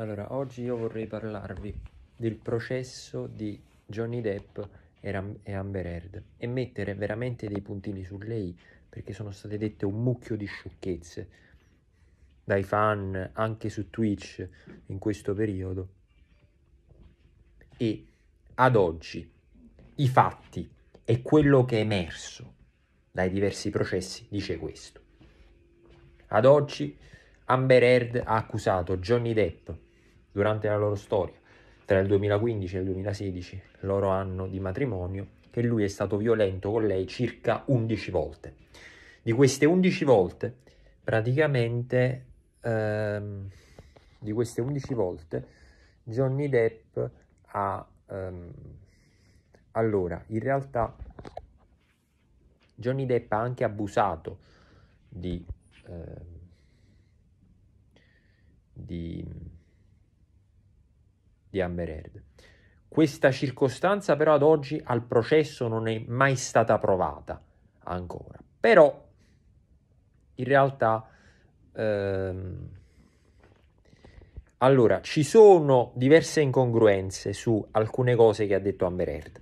Allora, oggi io vorrei parlarvi del processo di Johnny Depp e, Ram- e Amber Heard e mettere veramente dei puntini su lei perché sono state dette un mucchio di sciocchezze dai fan anche su Twitch in questo periodo. E ad oggi i fatti e quello che è emerso dai diversi processi dice questo. Ad oggi Amber Heard ha accusato Johnny Depp durante la loro storia, tra il 2015 e il 2016, loro anno di matrimonio, che lui è stato violento con lei circa 11 volte. Di queste 11 volte, praticamente, ehm, di queste 11 volte, Johnny Depp ha... Ehm, allora, in realtà Johnny Depp ha anche abusato di... Ehm, di di Amber Heard. Questa circostanza però ad oggi al processo non è mai stata provata ancora. Però in realtà ehm, allora ci sono diverse incongruenze su alcune cose che ha detto Amber Heard.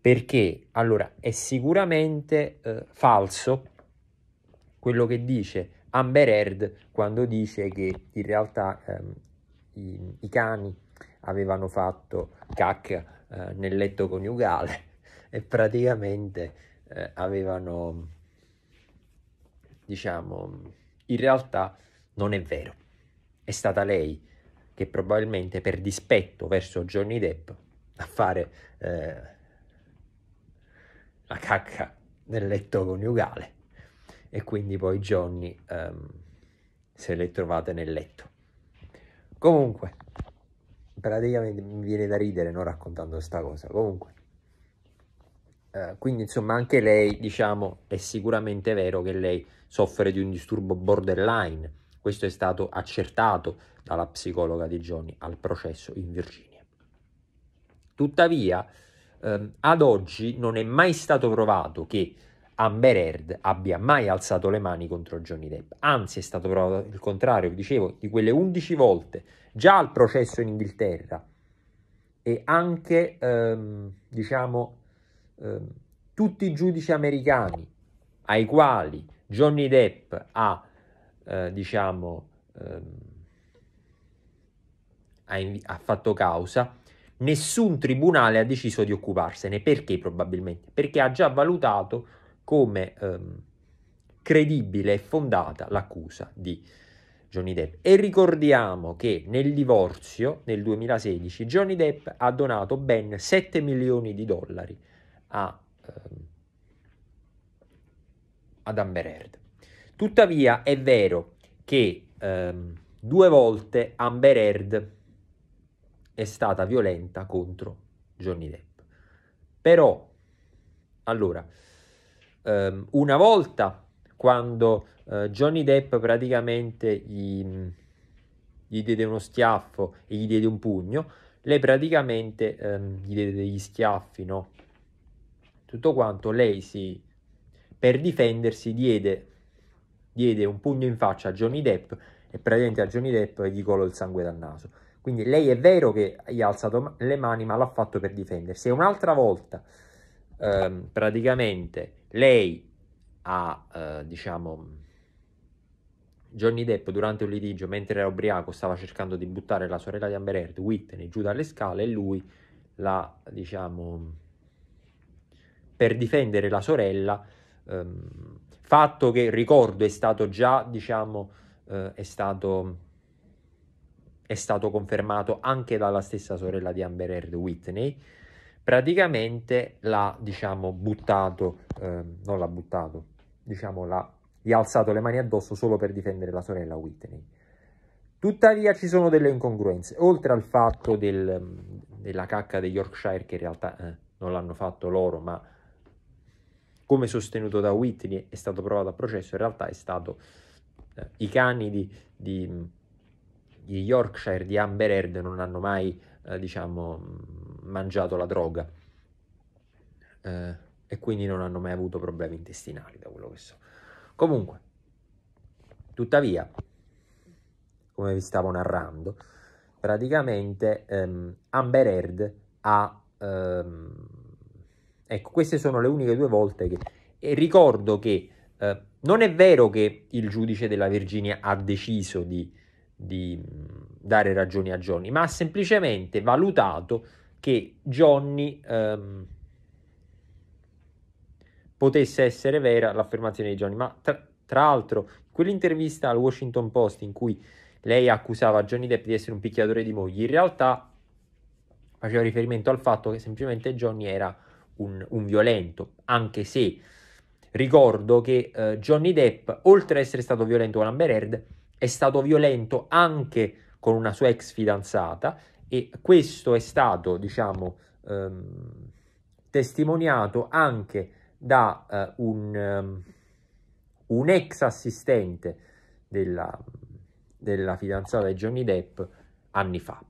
Perché allora è sicuramente eh, falso quello che dice Amber Heard quando dice che in realtà ehm, i, i cani avevano fatto cacca eh, nel letto coniugale e praticamente eh, avevano, diciamo, in realtà non è vero. È stata lei che probabilmente per dispetto verso Johnny Depp a fare eh, la cacca nel letto coniugale e quindi poi Johnny ehm, se l'è trovata nel letto. Comunque, praticamente mi viene da ridere non raccontando questa cosa. Comunque, eh, quindi insomma, anche lei, diciamo, è sicuramente vero che lei soffre di un disturbo borderline. Questo è stato accertato dalla psicologa di Johnny al processo in Virginia. Tuttavia, ehm, ad oggi non è mai stato provato che Amber Heard abbia mai alzato le mani contro Johnny Depp. Anzi, è stato provato il contrario, vi dicevo, di quelle 11 volte già al processo in Inghilterra e anche, ehm, diciamo, ehm, tutti i giudici americani ai quali Johnny Depp ha, eh, diciamo, ehm, ha, in- ha fatto causa, nessun tribunale ha deciso di occuparsene. Perché probabilmente? Perché ha già valutato come ehm, credibile e fondata l'accusa di Johnny Depp. E ricordiamo che nel divorzio nel 2016 Johnny Depp ha donato ben 7 milioni di dollari a, ehm, ad Amber Heard. Tuttavia è vero che ehm, due volte Amber Heard è stata violenta contro Johnny Depp. Però, allora, ehm, una volta quando eh, Johnny Depp praticamente gli, gli, diede uno schiaffo e gli diede un pugno, lei praticamente um, gli diede degli schiaffi, no? Tutto quanto, lei si, per difendersi diede, diede un pugno in faccia a Johnny Depp e praticamente a Johnny Depp gli colò il sangue dal naso. Quindi lei è vero che gli ha alzato le mani, ma l'ha fatto per difendersi. E un'altra volta, um, praticamente, lei ha, uh, diciamo, Johnny Depp durante un litigio mentre era ubriaco stava cercando di buttare la sorella di Amber Heard, Whitney, giù dalle scale e lui la, diciamo, per difendere la sorella, ehm, fatto che, ricordo, è stato già, diciamo, eh, è, stato, è stato confermato anche dalla stessa sorella di Amber Heard, Whitney, praticamente l'ha, diciamo, buttato, eh, non l'ha buttato, diciamo, l'ha gli ha alzato le mani addosso solo per difendere la sorella Whitney. Tuttavia ci sono delle incongruenze, oltre al fatto del, della cacca degli Yorkshire che in realtà eh, non l'hanno fatto loro, ma come sostenuto da Whitney è stato provato a processo, in realtà è stato eh, i cani di, di, di, Yorkshire, di Amber Heard, non hanno mai, eh, diciamo, mangiato la droga eh, e quindi non hanno mai avuto problemi intestinali, da quello che so. Comunque, tuttavia, come vi stavo narrando, praticamente ehm, Amber Heard ha... Ehm, ecco, queste sono le uniche due volte che... E ricordo che eh, non è vero che il giudice della Virginia ha deciso di, di mm, dare ragioni a Johnny, ma ha semplicemente valutato che Johnny... Ehm, potesse essere vera l'affermazione di Johnny. Ma tra, tra l'altro, quell'intervista al Washington Post in cui lei accusava Johnny Depp di essere un picchiatore di mogli, in realtà faceva riferimento al fatto che semplicemente Johnny era un, un violento, anche se ricordo che eh, Johnny Depp, oltre ad essere stato violento con Amber Heard, è stato violento anche con una sua ex fidanzata e questo è stato, diciamo, ehm, testimoniato anche da eh, un, um, un, ex assistente della, della, fidanzata di Johnny Depp anni fa,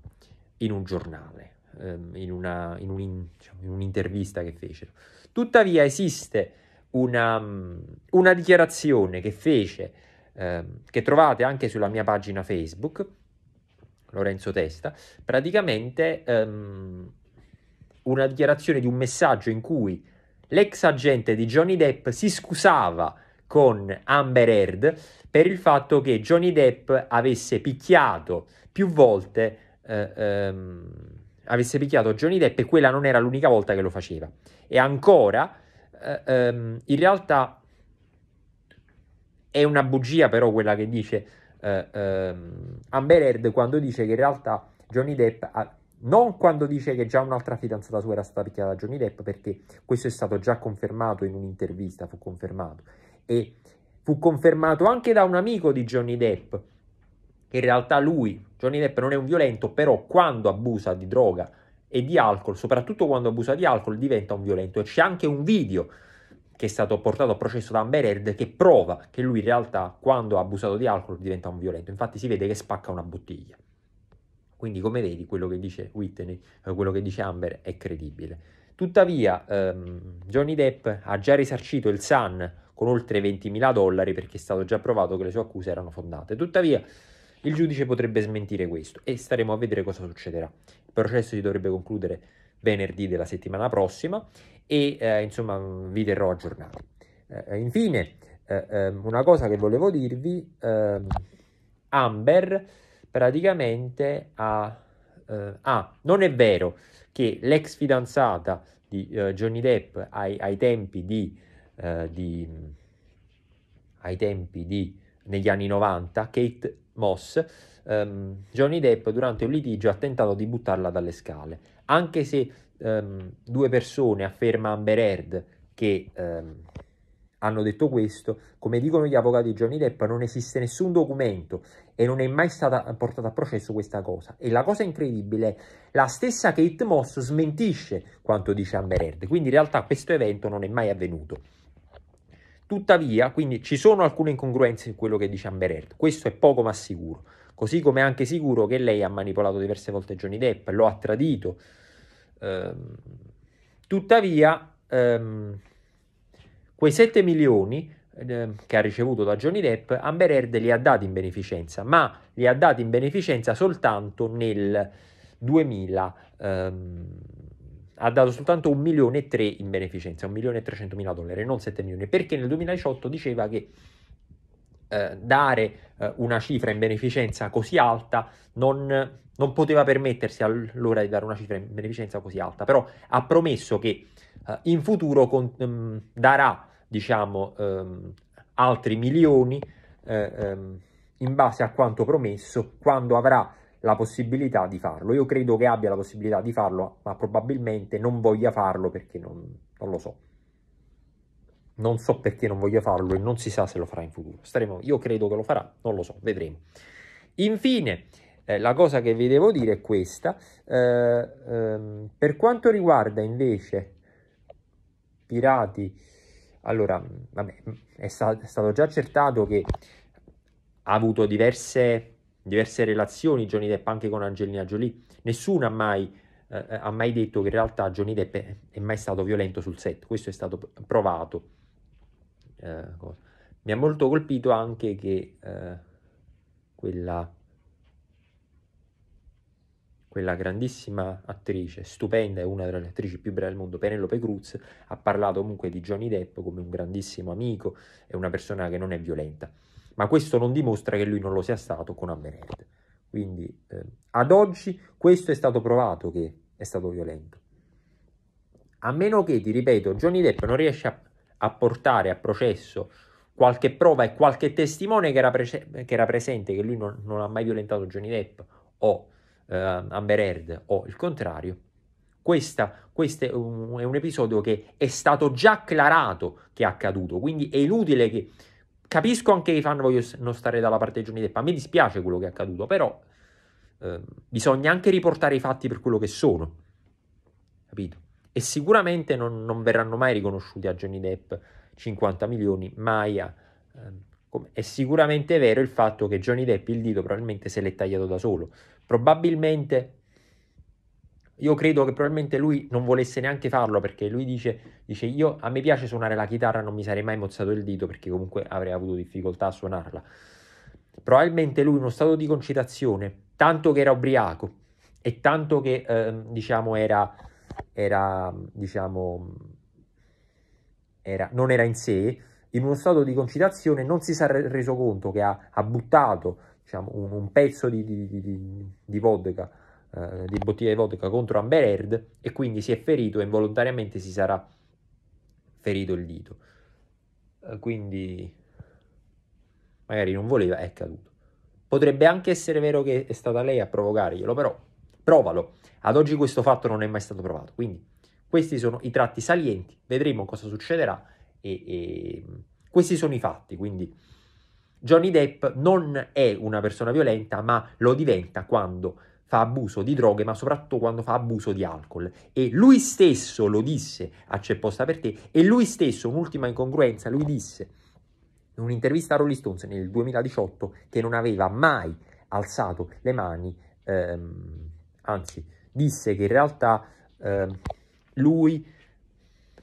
in un giornale, ehm, in, una, in, un in, diciamo, in, un'intervista che fecero. Tuttavia esiste una, mm, una dichiarazione che fece, ehm, che trovate anche sulla mia pagina Facebook, Lorenzo Testa, praticamente ehm, una dichiarazione di un messaggio in cui l'ex agente di Johnny Depp si scusava con Amber Heard per il fatto che Johnny Depp avesse picchiato più volte eh, ehm, avesse picchiato Johnny Depp e quella non era l'unica volta che lo faceva. E ancora, eh, ehm, in realtà è una bugia però quella che dice eh, ehm, Amber Heard quando dice che in realtà Johnny Depp ha, non quando dice che già un'altra fidanzata sua era stata picchiata da Johnny Depp, perché questo è stato già confermato in un'intervista, fu confermato. E fu confermato anche da un amico di Johnny Depp, che in realtà lui, Johnny Depp non è un violento, però quando abusa di droga e di alcol, soprattutto quando abusa di alcol, diventa un violento. E c'è anche un video che è stato portato a processo da Amber Heard che prova che lui in realtà quando ha abusato di alcol diventa un violento. Infatti si vede che spacca una bottiglia. Quindi come vedi quello che dice Whitney, eh, quello che dice Amber è credibile. Tuttavia ehm, Johnny Depp ha già risarcito il Sun con oltre 20.000 dollari perché è stato già provato che le sue accuse erano fondate. Tuttavia il giudice potrebbe smentire questo e staremo a vedere cosa succederà. Il processo si dovrebbe concludere venerdì della settimana prossima e eh, insomma vi terrò aggiornati. Eh, eh infine, eh, ehm, una cosa che volevo dirvi, ehm, Amber praticamente ha... Eh, ah, non è vero che l'ex fidanzata di eh, Johnny Depp ai, ai tempi di... Eh, di ai tempi di negli anni 90, Kate Moss, um, Johnny Depp durante un litigio ha tentato di buttarla dalle scale. Anche se um, due persone, afferma Amber Heard, che um, hanno detto questo, come dicono gli avvocati di Johnny Depp, non esiste nessun documento e non è mai stata portata a processo questa cosa. E la cosa incredibile è la stessa Kate Moss smentisce quanto dice Amber Heard, quindi in realtà questo evento non è mai avvenuto. Tuttavia, quindi ci sono alcune incongruenze in quello che dice Amber Heard, questo è poco ma sicuro. Così come è anche sicuro che lei ha manipolato diverse volte Johnny Depp, lo ha tradito. Ehm, tuttavia... Ehm, Quei 7 milioni eh, che ha ricevuto da Johnny Depp, Amber Heard li ha dati in beneficenza, ma li ha dati in beneficenza soltanto nel 2000, ehm, ha dato soltanto 1 milione e 3 in beneficenza, 1 milione e 300 mila dollari, non 7 milioni, perché nel 2018 diceva che eh, dare eh, una cifra in beneficenza così alta non, non poteva permettersi allora di dare una cifra in beneficenza così alta, però ha promesso che eh, in futuro con, ehm, darà diciamo, ehm, altri milioni eh, ehm, in base a quanto promesso quando avrà la possibilità di farlo. Io credo che abbia la possibilità di farlo, ma probabilmente non voglia farlo perché non, non lo so. Non so perché non voglia farlo e non si sa se lo farà in futuro. Staremo, io credo che lo farà, non lo so, vedremo. Infine, eh, la cosa che vi devo dire è questa. Eh, ehm, per quanto riguarda invece pirati. Allora, vabbè, è, sta- è stato già accertato che ha avuto diverse, diverse, relazioni Johnny Depp anche con Angelina Jolie. Nessuno ha mai, eh, ha mai detto che in realtà Johnny Depp è, è, mai stato violento sul set, questo è stato provato. Eh, mi ha molto colpito anche che eh, quella quella grandissima attrice, stupenda, e una delle attrici più brave del mondo, Penelope Cruz, ha parlato comunque di Johnny Depp come un grandissimo amico e una persona che non è violenta. Ma questo non dimostra che lui non lo sia stato con Amber Heard. Quindi eh, ad oggi questo è stato provato che è stato violento. A meno che, ti ripeto, Johnny Depp non riesce a, a portare a processo qualche prova e qualche testimone che era, pre- che era presente che lui non, non ha mai violentato Johnny Depp o eh, Amber Heard o il contrario, questo è, è un, episodio che è stato già acclarato che è accaduto, quindi è inutile che... Capisco anche che i fan vogliono stare dalla parte di Johnny Depp, a me dispiace quello che è accaduto, però eh, bisogna anche riportare i fatti per quello che sono, capito? E sicuramente non, non verranno mai riconosciuti a Johnny Depp 50 milioni, mai a, eh, è sicuramente vero il fatto che Johnny Depp il dito probabilmente se l'è tagliato da solo. Probabilmente, io credo che probabilmente lui non volesse neanche farlo perché lui dice, dice io, a me piace suonare la chitarra, non mi sarei mai mozzato il dito perché comunque avrei avuto difficoltà a suonarla. Probabilmente lui in uno stato di concitazione, tanto che era ubriaco e tanto che eh, diciamo era, era diciamo era, non era in sé, in uno stato di concitazione non si sarà reso conto che ha, ha buttato diciamo, un, un, pezzo di, di, di, di vodka, eh, di bottiglia di vodka contro Amber Heard e quindi si è ferito e involontariamente si sarà ferito il dito. Eh, quindi magari non voleva, è caduto. Potrebbe anche essere vero che è stata lei a provocarglielo, però provalo. Ad oggi questo fatto non è mai stato provato, quindi questi sono i tratti salienti, vedremo cosa succederà e, e... questi sono i fatti, quindi Johnny Depp non è una persona violenta, ma lo diventa quando fa abuso di droghe, ma soprattutto quando fa abuso di alcol. E lui stesso lo disse a C'è posta per te, e lui stesso, un'ultima incongruenza, lui disse in un'intervista a Rolling Stones nel 2018 che non aveva mai alzato le mani, ehm, anzi disse che in realtà ehm, lui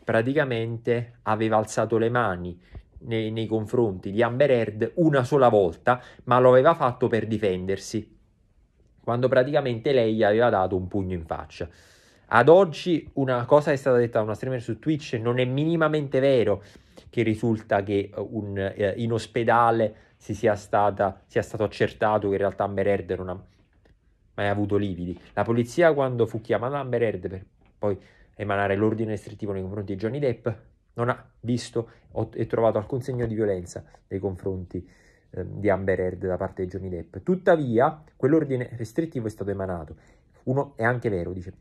praticamente aveva alzato le mani nei, nei confronti di Amber Heard una sola volta, ma lo aveva fatto per difendersi, quando praticamente lei gli aveva dato un pugno in faccia. Ad oggi una cosa è stata detta da una streamer su Twitch, non è minimamente vero che risulta che eh, un, eh, in ospedale si sia, stata, sia, stato accertato che in realtà Amber Heard non ha mai avuto lividi. La polizia quando fu chiamata Amber Heard per poi emanare l'ordine restrittivo nei confronti di Johnny Depp, non ha visto e trovato alcun segno di violenza nei confronti eh, di Amber Heard da parte di Johnny Depp. Tuttavia, quell'ordine restrittivo è stato emanato. Uno è anche vero, dice,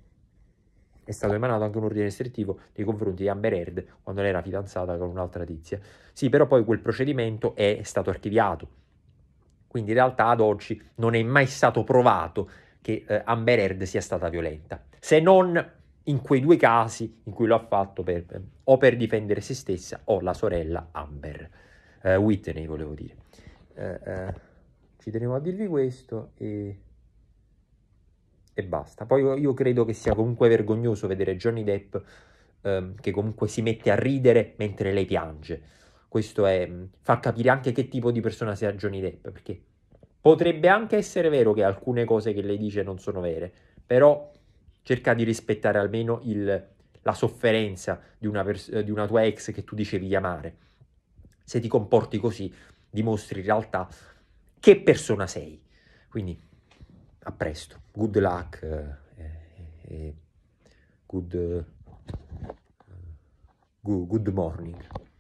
è stato emanato anche un ordine restrittivo nei confronti di Amber Heard quando lei era fidanzata con un'altra tizia. Sì, però poi quel procedimento è stato archiviato. Quindi in realtà ad oggi non è mai stato provato che eh, Amber Heard sia stata violenta, se non in quei due casi in cui lo ha fatto per, o per difendere se stessa o la sorella Amber, eh, Whitney volevo dire. Eh, eh, ci tenevo a dirvi questo e, e basta. Poi io, credo che sia comunque vergognoso vedere Johnny Depp ehm, che comunque si mette a ridere mentre lei piange. Questo è, mm, fa capire anche che tipo di persona sia Johnny Depp, perché potrebbe anche essere vero che alcune cose che lei dice non sono vere, però cerca di rispettare almeno il, la sofferenza di una, pers- eh, di una tua ex che tu dicevi di amare. Se ti comporti così, dimostri in realtà che persona sei. Quindi, a presto. Good luck. Eh, eh, eh good, eh, good morning.